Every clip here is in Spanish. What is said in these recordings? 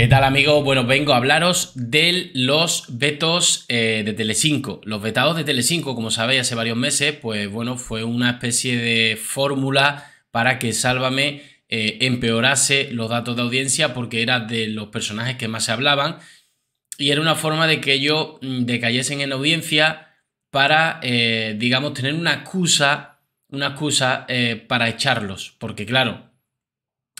¿Qué tal amigo? Bueno, vengo a hablaros de los vetos eh, de de 5 Los vetados de Tele5, como sabéis, hace varios meses, pues bueno, fue una especie de fórmula para que Sálvame eh, empeorase los datos de audiencia porque era de los personajes que más se hablaban y era una forma de que ellos mm, decayesen en audiencia para, eh, digamos, tener una excusa, una excusa para echarlos. Porque claro,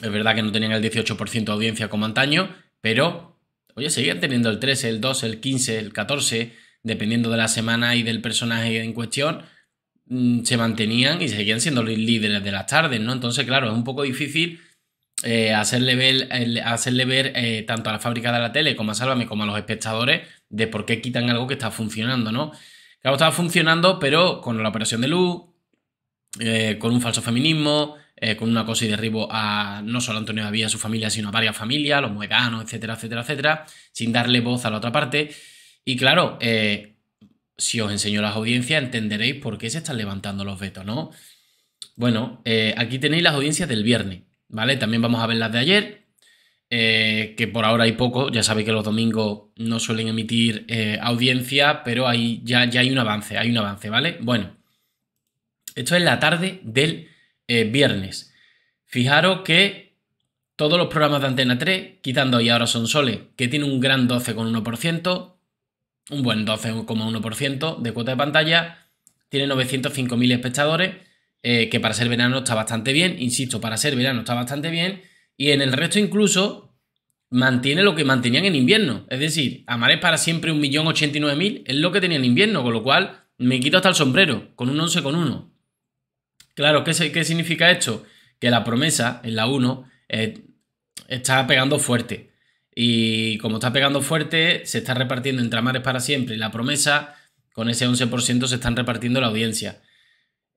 es verdad que no tenían el 18% de audiencia como antaño, pero, oye, seguían teniendo el 13, el 2, el 15, el 14, dependiendo de la semana y del personaje en cuestión, mm, se mantenían y seguían siendo los líderes de las tardes, ¿no? Entonces, claro, es un poco difícil eh, hacerle ver, hacerle ver eh, tanto a la fábrica de la tele como a Sálvame como a los espectadores de por qué quitan algo que está funcionando, ¿no? Claro, estaba funcionando, pero con la operación de luz, eh, con un falso feminismo, eh, con una cosa y derribo a no solo a Antonio David, a su familia, sino a varias familias, los mueganos, etcétera, etcétera, etcétera, sin darle voz a la otra parte. Y claro, eh, si os enseño las audiencias, entenderéis por qué se están levantando los vetos, ¿no? Bueno, eh, aquí tenéis las audiencias del viernes, ¿vale? También vamos a ver las de ayer, que por ahora hay poco, ya sabéis que los domingos no suelen emitir eh, audiencia, pero ahí ya, ya hay un avance, hay un avance, ¿vale? Bueno, esto es la tarde del eh, viernes. Fijaros que todos los programas de Antena 3, quitando y ahora son Sole, que tiene un gran 12,1%, un buen 12,1% de cuota de pantalla, tiene 905.000 espectadores, eh, que para ser verano está bastante bien, insisto, para ser verano está bastante bien, y en el resto incluso mantiene lo que mantenían en invierno, es decir, Amaré para siempre 1.089.000 es lo que tenía en invierno, con lo cual me quito hasta el sombrero, con un 11,1. Claro, ¿qué, significa esto? Que la promesa en la 1 está pegando fuerte. Y como está pegando fuerte, se está repartiendo entre mares para siempre. Y la promesa, con ese 11%, se están repartiendo la audiencia.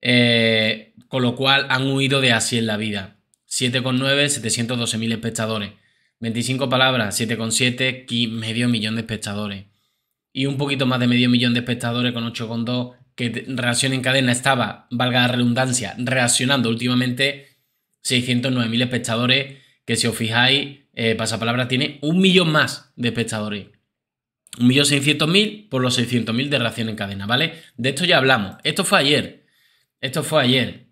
Eh, con lo cual han huido de así en la vida. 7,9, 712.000 espectadores. 25 palabras, 7,7, medio millón de espectadores. Y un poquito más de medio millón de espectadores con 8,2 que Reacción en cadena estaba, valga la redundancia, reaccionando últimamente 609.000 espectadores, que si os fijáis, eh, pasa palabra tiene un millón más de espectadores. mil por los 600.000 de reacción en cadena, ¿vale? De esto ya hablamos. Esto fue ayer. Esto fue ayer.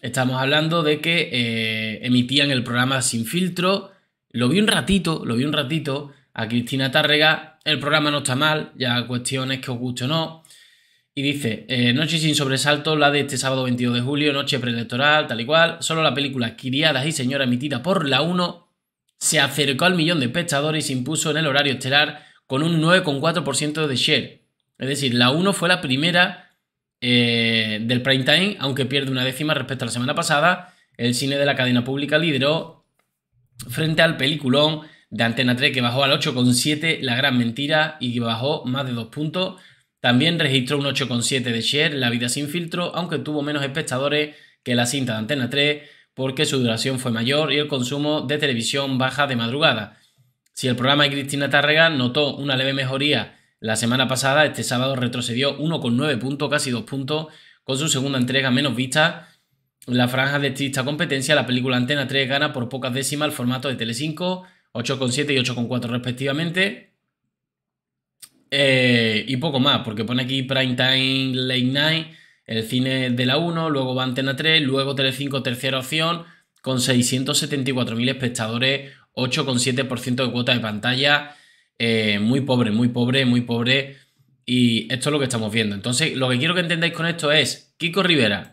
Estamos hablando de que eh, emitían el programa Sin Filtro. Lo vi un ratito, lo vi un ratito a Cristina Tárrega. El programa no está mal, ya cuestiones que os guste o no. Y dice, eh, Noche sin sobresalto, la de este sábado 22 de julio, noche preelectoral, tal y cual. Solo la película Criadas y Señora emitida por la 1 se acercó al millón de espectadores y se impuso en el horario estelar con un 9,4% de share. Es decir, la 1 fue la primera eh, del prime time, aunque pierde una décima respecto a la semana pasada. El cine de la cadena pública lideró frente al peliculón de Antena 3 que bajó al 8,7, La Gran Mentira, y que bajó más de 2 puntos. También registró un 8,7 de share La vida sin filtro, aunque tuvo menos espectadores que la cinta de Antena 3 porque su duración fue mayor y el consumo de televisión baja de madrugada. Si el programa de Cristina Tárrega notó una leve mejoría la semana pasada, este sábado retrocedió 1,9 puntos, casi 2 puntos, con su segunda entrega menos vista. la franja de esta competencia, la película Antena 3 gana por pocas décimas el formato de Tele5, 8,7 y 8,4 respectivamente, eh, y poco más, porque pone aquí Prime Time Late Night, el cine de la 1, luego va Antena 3, luego Tele5, tercera opción, con 674.000 espectadores, 8,7% de cuota de pantalla, eh, muy pobre, muy pobre, muy pobre. Y esto es lo que estamos viendo. Entonces, lo que quiero que entendáis con esto es Kiko Rivera.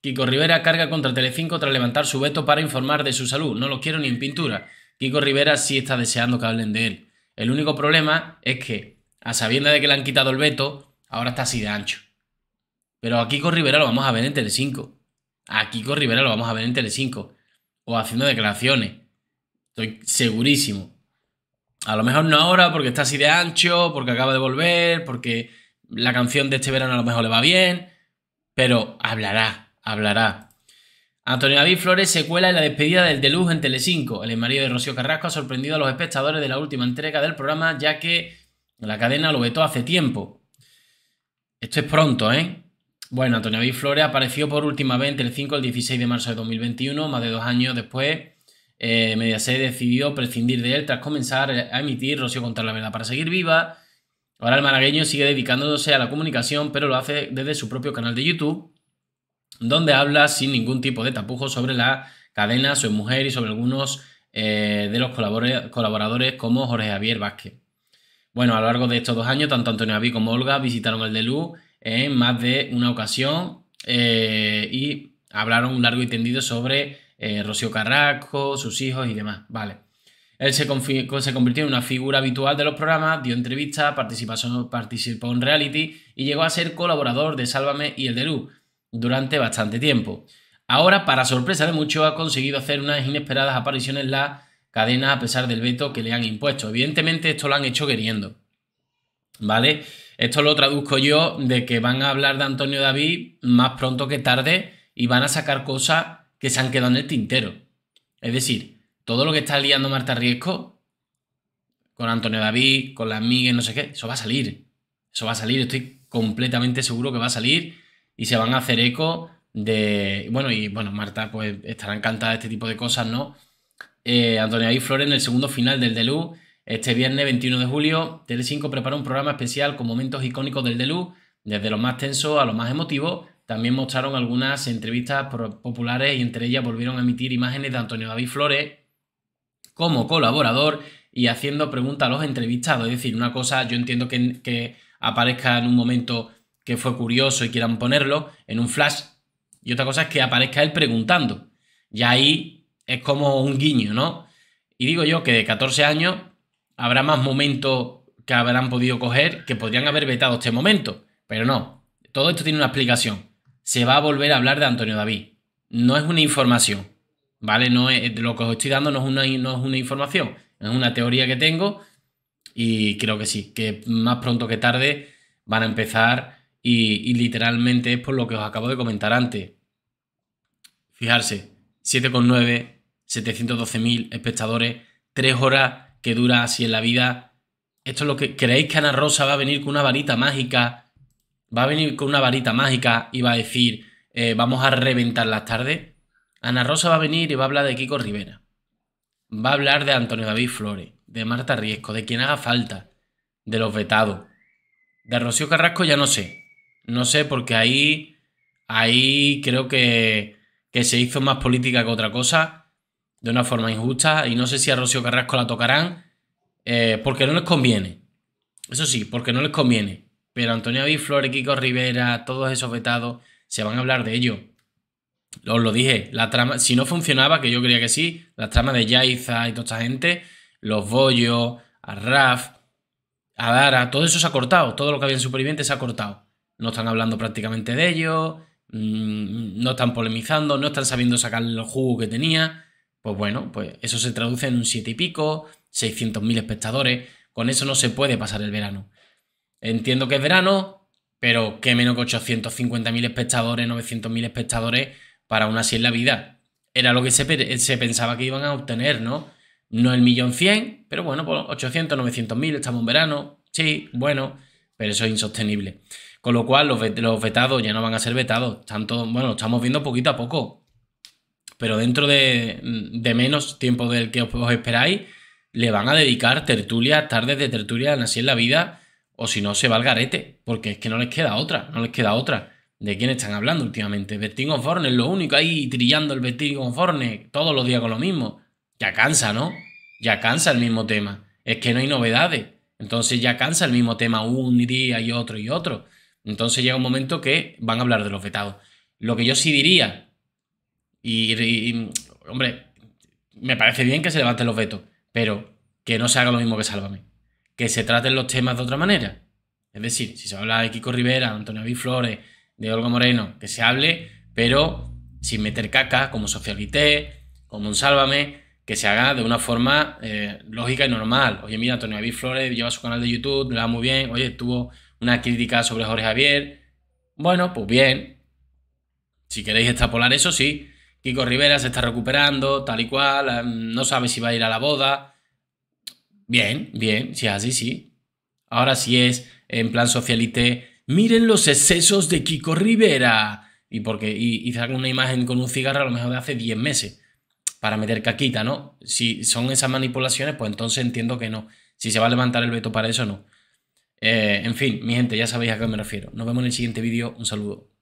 Kiko Rivera carga contra Tele5 tras levantar su veto para informar de su salud. No lo quiero ni en pintura. Kiko Rivera sí está deseando que hablen de él. El único problema es que a sabiendas de que le han quitado el veto, ahora está así de ancho. Pero aquí con Rivera lo vamos a ver en 5 Aquí con Rivera lo vamos a ver en Tele5. O haciendo declaraciones. Estoy segurísimo. A lo mejor no ahora porque está así de ancho, porque acaba de volver, porque la canción de este verano a lo mejor le va bien. Pero hablará, hablará. Antonio David Flores se cuela en la despedida del Deluxe en Telecinco. El marido de Rocío Carrasco ha sorprendido a los espectadores de la última entrega del programa ya que la cadena lo vetó hace tiempo. Esto es pronto, ¿eh? Bueno, Antonio David Flores apareció por última vez el 5 y el 16 de marzo de 2021, más de dos años después. Eh, Mediaset decidió prescindir de él tras comenzar a emitir Rocío Contar la Verdad para seguir viva. Ahora el malagueño sigue dedicándose a la comunicación, pero lo hace desde su propio canal de YouTube, donde habla sin ningún tipo de tapujo sobre la cadena, su mujer y sobre algunos eh, de los colaboradores como Jorge Javier Vázquez. Bueno, a lo largo de estos dos años, tanto Antonio Abí como Olga visitaron el DELU en más de una ocasión eh, y hablaron un largo y tendido sobre eh, Rocío Carrasco, sus hijos y demás. Vale. Él se, se, convirtió en una figura habitual de los programas, dio entrevistas, participó en reality y llegó a ser colaborador de Sálvame y el DELU durante bastante tiempo. Ahora, para sorpresa de muchos, ha conseguido hacer unas inesperadas apariciones en la cadena a pesar del veto que le han impuesto. Evidentemente esto lo han hecho queriendo, ¿vale? Esto lo traduzco yo de que van a hablar de Antonio David más pronto que tarde y van a sacar cosas que se han quedado en el tintero. Es decir, todo lo que está liando Marta Riesco con Antonio David, con las migues, no sé qué, eso va a salir. Eso va a salir, estoy completamente seguro que va a salir y se van a hacer eco de. Bueno, y bueno, Marta pues estará encantada de este tipo de cosas, ¿no? Eh, Antonio David Flores en el segundo final del DeLu Este viernes 21 de julio, Tele5 prepara un programa especial con momentos icónicos del DeLu desde los más tensos a los más emotivos. También mostraron algunas entrevistas populares y entre ellas volvieron a emitir imágenes de Antonio David Flores como colaborador y haciendo preguntas a los entrevistados. Es decir, una cosa, yo entiendo que, que aparezca en un momento que fue curioso y quieran ponerlo en un flash, y otra cosa es que aparezca él preguntando. Y ahí es como un guiño, ¿no? Y digo yo que de 14 años habrá más momentos que habrán podido coger que podrían haber vetado este momento. Pero no, todo esto tiene una explicación. Se va a volver a hablar de Antonio David. No es una información, ¿vale? No es, lo que os estoy dando no es, una, no es una información, es una teoría que tengo y creo que sí, que más pronto que tarde van a empezar y, y literalmente es por lo que os acabo de comentar antes. Fijarse, 7,9 712.000 espectadores, Tres horas que dura así en la vida. Esto es lo que creéis que Ana Rosa va a venir con una varita mágica, va a venir con una varita mágica y va a decir, eh, vamos a reventar las tardes. Ana Rosa va a venir y va a hablar de Kiko Rivera. Va a hablar de Antonio David Flores, de Marta Riesco, de quien haga falta, de los vetados. De Rocío Carrasco ya no sé. No sé porque ahí, ahí creo que, que se hizo más política que otra cosa de una forma injusta y no sé si a Rocío Carrasco la tocarán eh, porque no les conviene. Eso sí, porque no les conviene. Pero Antonio Abiflor... Y Kiko Rivera, todos esos vetados, se van a hablar de ello. Os lo dije, la trama, si no funcionaba, que yo creía que sí, la trama de Yaiza y toda esta gente, los Bollos, a Raf, a Dara, todo eso se ha cortado, todo lo que había en Superviviente se ha cortado. No están hablando prácticamente de ello, mm, no están polemizando, no están sabiendo sacar el jugo que tenía. Pues bueno, pues eso se traduce en un siete y pico, 600.000 espectadores. Con eso no se puede pasar el verano. Entiendo que es verano, pero qué menos que 850.000 espectadores, 900.000 espectadores para una así en la vida. Era lo que se, pensaba que iban a obtener, ¿no? No el millón cien, pero bueno, por 800, 900.000, estamos en verano, sí, bueno, pero eso es insostenible. Con lo cual, los, vetados ya no van a ser vetados. Tanto, bueno, lo estamos viendo poquito a poco pero dentro de, menos tiempo del que os esperáis, le van a dedicar tertulias, tardes de tertulia, así en la vida, o si no, se va al garete, porque es que no les queda otra, no les queda otra. ¿De quién están hablando últimamente? Bertín Osborne lo único ahí trillando el Bertín Forne, todos los días con lo mismo. Ya cansa, ¿no? Ya cansa el mismo tema. Es que no hay novedades. Entonces ya cansa el mismo tema un día y otro y otro. Entonces llega un momento que van a hablar de los vetados. Lo que yo sí diría, y, hombre, me parece bien que se levanten los vetos, pero que no se haga lo mismo que Sálvame. Que se traten los temas de otra manera. Es decir, si se habla de Kiko Rivera, Antonio Abiflores, Flores, de Olga Moreno, que se hable, pero sin meter caca, como Socialite como un Sálvame, que se haga de una forma eh, lógica y normal. Oye, mira, Antonio Abiflores Flores lleva su canal de YouTube, le va muy bien. Oye, tuvo una crítica sobre Jorge Javier. Bueno, pues bien. Si queréis extrapolar eso, sí Kiko Rivera se está recuperando, tal y cual, eh, no sabe si va a ir a la boda. Bien, bien, si es así, sí. Ahora sí es, en plan socialité, miren los excesos de Kiko Rivera. Y porque y, una imagen con un cigarro a lo mejor de hace 10 meses para meter caquita, ¿no? Si son esas manipulaciones, pues entonces entiendo que no. Si se va a levantar el veto para eso, no. Eh, en fin, mi gente, ya sabéis a qué me refiero. Nos vemos en el siguiente vídeo. Un saludo.